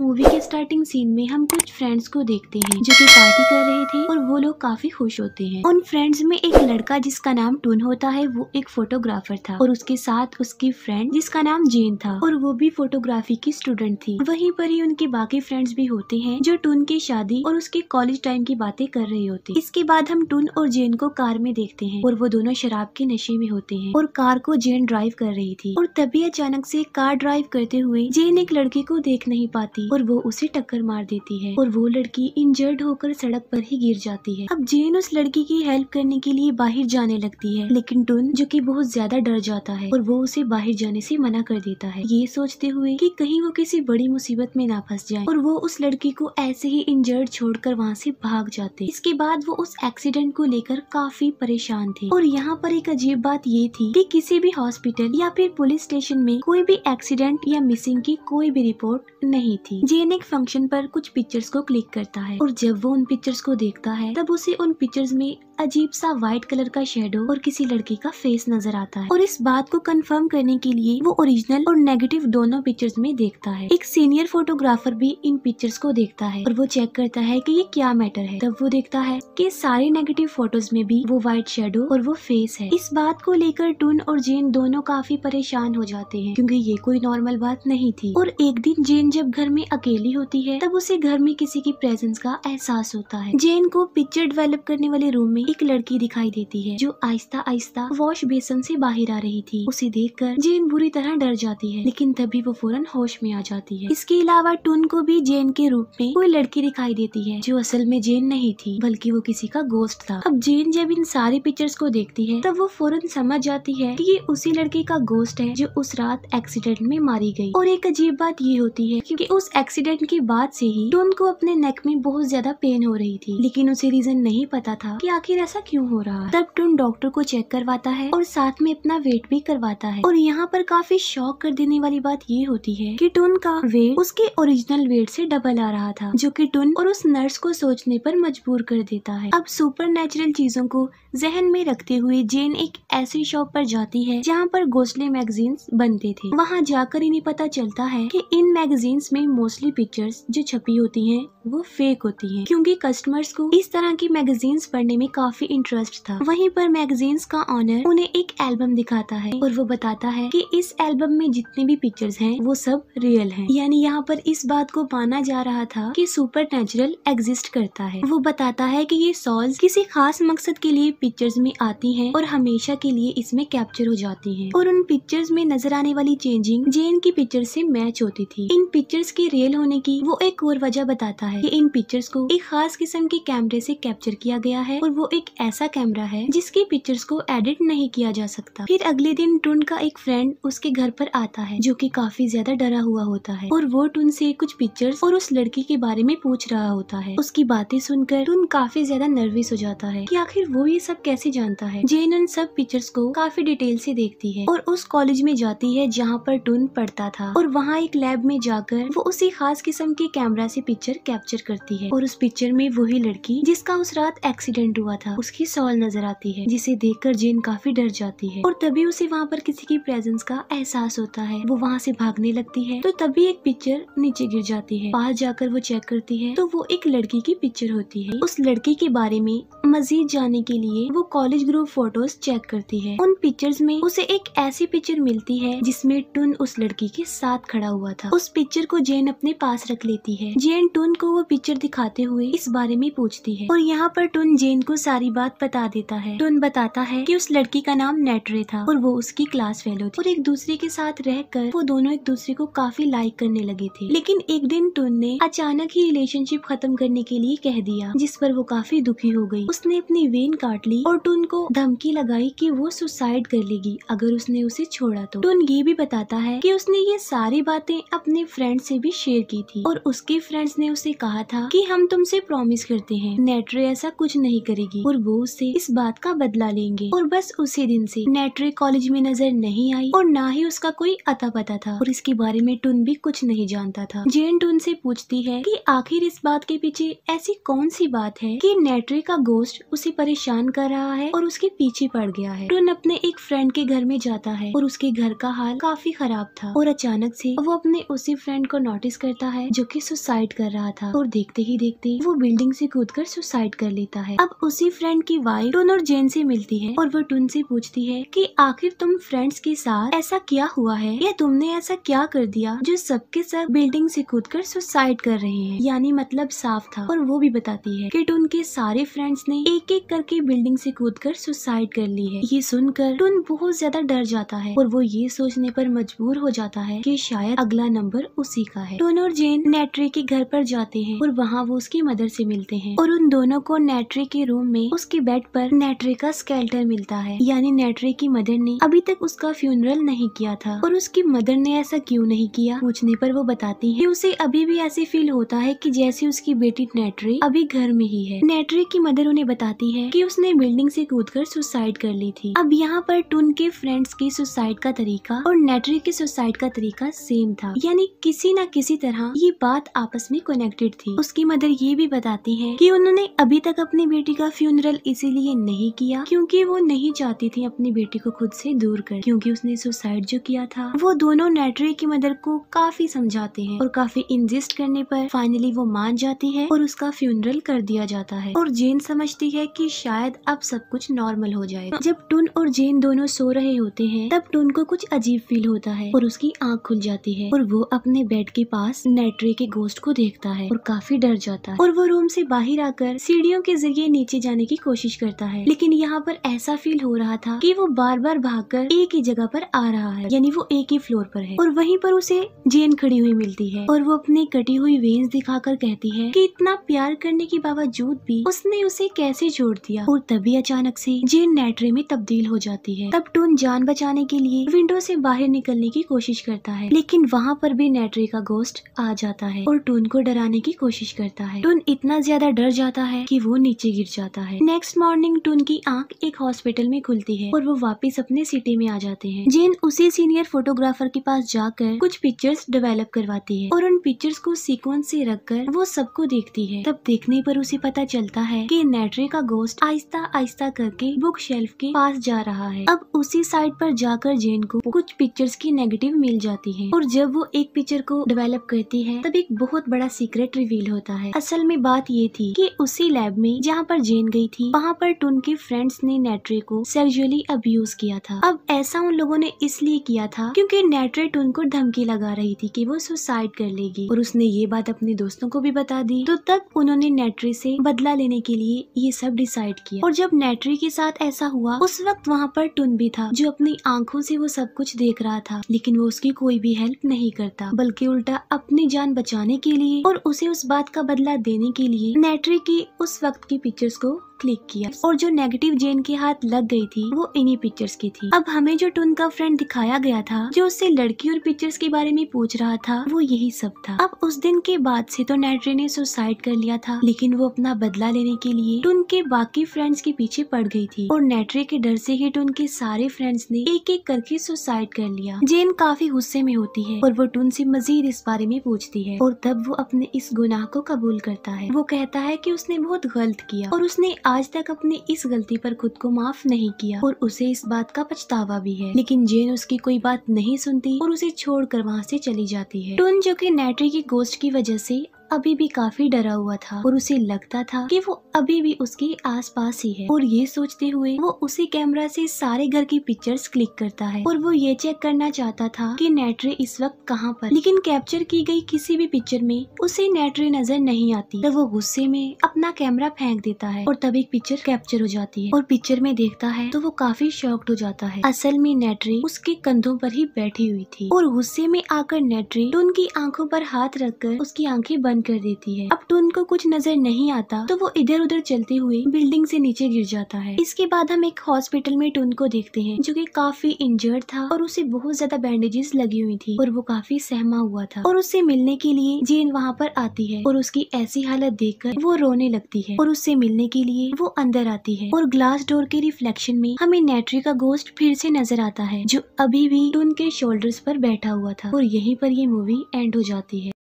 Movie के starting scene में हम कुछ फ्रेंड्स को देखते हैं जो कि पार्टी कर रहे थे और वो लोग काफी खुश होते हैं उन फ्रेंड्स में एक लड़का जिसका नाम टून होता है वो एक फोटोग्राफर था और उसके साथ उसकी फ्रेंड जिसका नाम जेन था और वो भी फोटोग्राफी की स्टूडेंट थी वहीं पर ही उनके बाकी फ्रेंड्स भी होते हैं जो टून की शादी और उसके कॉलेज टाइम की बातें कर रहे होते हैं इसके बाद हम टून और जेन को कार में देखते हैं और वो दोनों शराब के नशे में होते हैं और कार को जेन ड्राइव कर रही थी और तभी अचानक से कार ड्राइव करते हुए जेन एक लड़की को देख नहीं पाती हम्म। और वो उसे टक्कर मार देती है और वो लड़की इंजर्ड होकर सड़क पर ही गिर जाती है अब जेन उस लड़की की हेल्प करने के लिए बाहर जाने लगती है लेकिन टुन जो कि बहुत ज्यादा डर जाता है और वो उसे बाहर जाने से मना कर देता है ये सोचते हुए कि कहीं वो किसी बड़ी मुसीबत में ना फंस जाए और वो उस लड़की को ऐसे ही इंजर्ड छोड़कर वहाँ से भाग जाते इसके बाद वो उस एक्सीडेंट को लेकर काफी परेशान थे और यहाँ पर एक अजीब बात ये थी कि किसी भी हॉस्पिटल या फिर पुलिस स्टेशन में कोई भी एक्सीडेंट या मिसिंग की कोई भी रिपोर्ट नहीं थी की जेन एक फंक्शन पर कुछ पिक्चर्स को क्लिक करता है और जब वो उन पिक्चर्स को देखता है तब उसे उन पिक्चर्स में अजीब सा व्हाइट कलर का शेडो और किसी लड़की का फेस नजर आता है और इस बात को कंफर्म करने के लिए वो ओरिजिनल और नेगेटिव दोनों पिक्चर्स में देखता है एक सीनियर फोटोग्राफर भी इन पिक्चर्स को देखता है और वो चेक करता है कि ये क्या मैटर है तब वो देखता है कि सारे नेगेटिव फोटोज में भी वो व्हाइट शेडो और वो फेस है इस बात को लेकर टून और जेन दोनों काफी परेशान हो जाते हैं क्योंकि ये कोई नॉर्मल बात नहीं थी और एक दिन जेन जब घर में अकेली होती है तब उसे घर में किसी की प्रेजेंस का एहसास होता है जेन को पिक्चर डेवलप करने वाले रूम में एक लड़की दिखाई देती है जो आहिस्ता आहिस्ता वॉश बेसन से बाहर आ रही थी उसे देखकर जेन बुरी तरह डर जाती है लेकिन तभी वो फौरन होश में आ जाती है इसके अलावा टून को भी जेन के रूप में कोई लड़की दिखाई देती है जो असल में जेन नहीं थी बल्कि वो किसी का गोस्ट था अब जेन जब इन सारे पिक्चर्स को देखती है तब वो फौरन समझ जाती है की ये उसी लड़की का गोस्ट है जो उस रात एक्सीडेंट में मारी गई और एक अजीब बात ये होती है क्यूँकी उस एक्सीडेंट के बाद से ही टून को अपने नेक में बहुत ज्यादा पेन हो रही थी लेकिन उसे रीजन नहीं पता था की आखिर आखिर ऐसा क्यों हो रहा है तब टून डॉक्टर को चेक करवाता है और साथ में अपना वेट भी करवाता है और यहाँ पर काफी शौक कर देने वाली बात ये होती है कि टून का वेट उसके ओरिजिनल वेट से डबल आ रहा था जो कि टून और उस नर्स को सोचने पर मजबूर कर देता है अब सुपर चीजों को जहन में रखते हुए जेन एक ऐसी शॉप पर जाती है जहाँ पर घोसले मैगजीन्स बनते थे वहाँ जाकर इन्हें पता चलता है कि इन मैगजीन्स में मोस्टली पिक्चर्स जो छपी होती हैं वो फेक होती हैं क्योंकि कस्टमर्स को इस तरह की मैगजीन्स पढ़ने में काफी काफी इंटरेस्ट था वहीं पर मैगजीन्स का ऑनर उन्हें एक एल्बम दिखाता है और वो बताता है कि इस एल्बम में जितने भी पिक्चर्स हैं वो सब रियल हैं यानी यहाँ पर इस बात को माना जा रहा था कि सुपर नेचुरल एग्जिस्ट करता है वो बताता है कि ये सॉल्स किसी खास मकसद के लिए पिक्चर्स में आती हैं और हमेशा के लिए इसमें कैप्चर हो जाती हैं और उन पिक्चर्स में नजर आने वाली चेंजिंग जेन की पिक्चर से मैच होती थी इन पिक्चर्स के रियल होने की वो एक और वजह बताता है कि इन पिक्चर्स को एक खास किस्म के कैमरे से कैप्चर किया गया है और वो एक ऐसा कैमरा है जिसकी पिक्चर्स को एडिट नहीं किया जा सकता फिर अगले दिन टून का एक फ्रेंड उसके घर पर आता है जो कि काफी ज्यादा डरा हुआ होता है और वो टून से कुछ पिक्चर्स और उस लड़की के बारे में पूछ रहा होता है उसकी बातें सुनकर टून काफी ज्यादा नर्वस हो जाता है की आखिर वो ये सब कैसे जानता है जेन उन सब पिक्चर्स को काफी डिटेल से देखती है और उस कॉलेज में जाती है जहाँ पर टून पढ़ता था और वहाँ एक लैब में जाकर वो उसी खास किस्म के कैमरा से पिक्चर कैप्चर करती है और उस पिक्चर में वही लड़की जिसका उस रात एक्सीडेंट हुआ था था उसकी सॉल नजर आती है जिसे देखकर जेन काफी डर जाती है और तभी उसे वहाँ पर किसी की प्रेजेंस का एहसास होता है वो वहाँ से भागने लगती है तो तभी एक पिक्चर नीचे गिर जाती है पास जाकर वो चेक करती है तो वो एक लड़की की पिक्चर होती है उस लड़की के बारे में मजीद जाने के लिए वो कॉलेज ग्रुप फोटोज चेक करती है उन पिक्चर्स में उसे एक ऐसी पिक्चर मिलती है जिसमें टुन उस लड़की के साथ खड़ा हुआ था उस पिक्चर को जेन अपने पास रख लेती है जेन टुन को वो पिक्चर दिखाते हुए इस बारे में पूछती है और यहाँ पर टुन जेन को सारी सारी बात बता देता है टुन बताता है कि उस लड़की का नाम नेटरे था और वो उसकी क्लास फेलो थी और एक दूसरे के साथ रहकर वो दोनों एक दूसरे को काफी लाइक करने लगे थे लेकिन एक दिन टुन ने अचानक ही रिलेशनशिप खत्म करने के लिए कह दिया जिस पर वो काफी दुखी हो गई उसने अपनी वेन काट ली और टुन को धमकी लगाई की वो सुसाइड कर लेगी अगर उसने उसे छोड़ा तो टुन ये भी बताता है कि उसने ये सारी बातें अपने फ्रेंड से भी शेयर की थी और उसके फ्रेंड्स ने उसे कहा था कि हम तुमसे प्रॉमिस करते हैं नेटरे ऐसा कुछ नहीं करेगी और वो उसे इस बात का बदला लेंगे और बस उसी दिन से नेटरी कॉलेज में नजर नहीं आई और ना ही उसका कोई अता पता था और इसके बारे में टून भी कुछ नहीं जानता था जेन टून से पूछती है कि आखिर इस बात के पीछे ऐसी कौन सी बात है कि नेटरी का गोस्ट उसे परेशान कर रहा है और उसके पीछे पड़ गया है टून अपने एक फ्रेंड के घर में जाता है और उसके घर का हाल काफी खराब था और अचानक से वो अपने उसी फ्रेंड को नोटिस करता है जो की सुसाइड कर रहा था और देखते ही देखते वो बिल्डिंग से कूद कर सुसाइड कर लेता है अब उसी उसकी फ्रेंड की वाइफ टुन और जेन से मिलती है और वो टुन से पूछती है कि आखिर तुम फ्रेंड्स के साथ ऐसा क्या हुआ है या तुमने ऐसा क्या कर दिया जो सबके सब बिल्डिंग से कूद कर सुसाइड कर रहे हैं यानी मतलब साफ था और वो भी बताती है कि टुन के सारे फ्रेंड्स ने एक एक करके बिल्डिंग से कूद कर सुसाइड कर ली है ये सुनकर टुन बहुत ज्यादा डर जाता है और वो ये सोचने पर मजबूर हो जाता है कि शायद अगला नंबर उसी का है टुन और जेन नेट्री के घर पर जाते हैं और वहाँ वो उसकी मदर से मिलते हैं और उन दोनों को नेट्री के रूम में उसके बेड पर नेटरे का स्केल्टर मिलता है यानी नेटरे की मदर ने अभी तक उसका फ्यूनरल नहीं किया था और उसकी मदर ने ऐसा क्यों नहीं किया पूछने पर वो बताती है उसे अभी भी ऐसे फील होता है कि जैसे उसकी बेटी नेटरे अभी घर में ही है नेटरे की मदर उन्हें बताती है कि उसने बिल्डिंग से कूदकर सुसाइड कर ली थी अब यहाँ पर टून के फ्रेंड्स की सुसाइड का तरीका और नेटरे के सुसाइड का तरीका सेम था यानी किसी न किसी तरह ये बात आपस में कनेक्टेड थी उसकी मदर ये भी बताती है की उन्होंने अभी तक अपनी बेटी का फ्यू फ्यूनरल इसीलिए नहीं किया क्योंकि वो नहीं चाहती थी अपनी बेटी को खुद से दूर कर क्योंकि उसने सुसाइड जो किया था वो दोनों नेटरी की मदर को काफी समझाते हैं और काफी इंजिस्ट करने पर फाइनली वो मान जाती है और उसका फ्यूनरल कर दिया जाता है और जेन समझती है की शायद अब सब कुछ नॉर्मल हो जाए जब टून और जेन दोनों सो रहे होते हैं तब टून को कुछ अजीब फील होता है और उसकी आँख खुल जाती है और वो अपने बेड के पास नेटरी के गोस्ट को देखता है और काफी डर जाता है और वो रूम से बाहर आकर सीढ़ियों के जरिए नीचे जाने जाने की कोशिश करता है लेकिन यहाँ पर ऐसा फील हो रहा था कि वो बार बार भागकर एक ही जगह पर आ रहा है यानी वो एक ही फ्लोर पर है और वहीं पर उसे जेन खड़ी हुई मिलती है और वो अपनी कटी हुई वेन्स दिखाकर कहती है कि इतना प्यार करने के बावजूद भी उसने उसे कैसे छोड़ दिया और तभी अचानक से जेन नेटरे में तब्दील हो जाती है तब टून जान बचाने के लिए विंडो से बाहर निकलने की कोशिश करता है लेकिन वहाँ पर भी नेटरे का गोस्ट आ जाता है और टून को डराने की कोशिश करता है टून इतना ज्यादा डर जाता है कि वो नीचे गिर जाता है है नेक्स्ट मॉर्निंग टून की आंख एक हॉस्पिटल में खुलती है और वो वापस अपने सिटी में आ जाते हैं जेन उसी सीनियर फोटोग्राफर के पास जाकर कुछ पिक्चर्स डेवलप करवाती है और उन पिक्चर्स को सीक्वेंस से रखकर वो सबको देखती है तब देखने पर उसे पता चलता है कि नेटरी का गोस्ट आहिस्ता आहिस्ता करके बुक शेल्फ के पास जा रहा है अब उसी साइड पर जाकर जेन को कुछ पिक्चर्स की नेगेटिव मिल जाती है और जब वो एक पिक्चर को डेवलप करती है तब एक बहुत बड़ा सीक्रेट रिवील होता है असल में बात ये थी की उसी लैब में जहाँ पर जेन गई थी वहाँ पर टून के फ्रेंड्स ने नेट्रे को सेक्सुअली अब्यूज किया था अब ऐसा उन लोगों ने इसलिए किया था क्योंकि नेट्रे टून को धमकी लगा रही थी कि वो सुसाइड कर लेगी और उसने ये बात अपने दोस्तों को भी बता दी तो तब उन्होंने नेट्रे से बदला लेने के लिए ये सब डिसाइड किया और जब नेट्रे के साथ ऐसा हुआ उस वक्त वहाँ पर टून भी था जो अपनी आंखों से वो सब कुछ देख रहा था लेकिन वो उसकी कोई भी हेल्प नहीं करता बल्कि उल्टा अपनी जान बचाने के लिए और उसे उस बात का बदला देने के लिए नेट्री की उस वक्त की पिक्चर्स को क्लिक किया और जो नेगेटिव जेन के हाथ लग गई थी वो इन्हीं पिक्चर्स की थी अब हमें जो टून का फ्रेंड दिखाया गया था जो उससे लड़की और पिक्चर्स के बारे में पूछ रहा था वो यही सब था अब उस दिन के बाद से तो नेट्रे ने सुसाइड कर लिया था लेकिन वो अपना बदला लेने के लिए टून के बाकी फ्रेंड्स के पीछे पड़ गई थी और नेट्रे के डर से ही टून के सारे फ्रेंड्स ने एक एक करके सुसाइड कर लिया जेन काफी गुस्से में होती है और वो टून से मजीद इस बारे में पूछती है और तब वो अपने इस गुनाह को कबूल करता है वो कहता है की उसने बहुत गलत किया और उसने आज तक अपने इस गलती पर खुद को माफ नहीं किया और उसे इस बात का पछतावा भी है लेकिन जेन उसकी कोई बात नहीं सुनती और उसे छोड़कर वहाँ से चली जाती है टून जो कि नेटरी की गोस्ट की वजह से अभी भी काफी डरा हुआ था और उसे लगता था कि वो अभी भी उसके आसपास ही है और ये सोचते हुए वो उसी कैमरा से सारे घर की पिक्चर्स क्लिक करता है और वो ये चेक करना चाहता था कि नेटरे इस वक्त कहाँ पर लेकिन कैप्चर की गई किसी भी पिक्चर में उसे नेटरे नजर नहीं आती तब तो वो गुस्से में अपना कैमरा फेंक देता है और तब एक पिक्चर कैप्चर हो जाती है और पिक्चर में देखता है तो वो काफी शॉक्ड हो जाता है असल में नेटरे उसके कंधों पर ही बैठी हुई थी और गुस्से में आकर नेटरी उनकी आंखों पर हाथ रखकर उसकी आंखें बंद बंद कर देती है अब टून को कुछ नजर नहीं आता तो वो इधर उधर चलते हुए बिल्डिंग से नीचे गिर जाता है इसके बाद हम एक हॉस्पिटल में टून को देखते हैं जो कि काफी इंजर्ड था और उसे बहुत ज्यादा बैंडेजेस लगी हुई थी और वो काफी सहमा हुआ था और उससे मिलने के लिए जेन वहाँ पर आती है और उसकी ऐसी हालत देख वो रोने लगती है और उससे मिलने के लिए वो अंदर आती है और ग्लास डोर के रिफ्लेक्शन में हमें नेट्री का गोस्ट फिर से नजर आता है जो अभी भी टून के शोल्डर्स पर बैठा हुआ था और यही पर ये मूवी एंड हो जाती है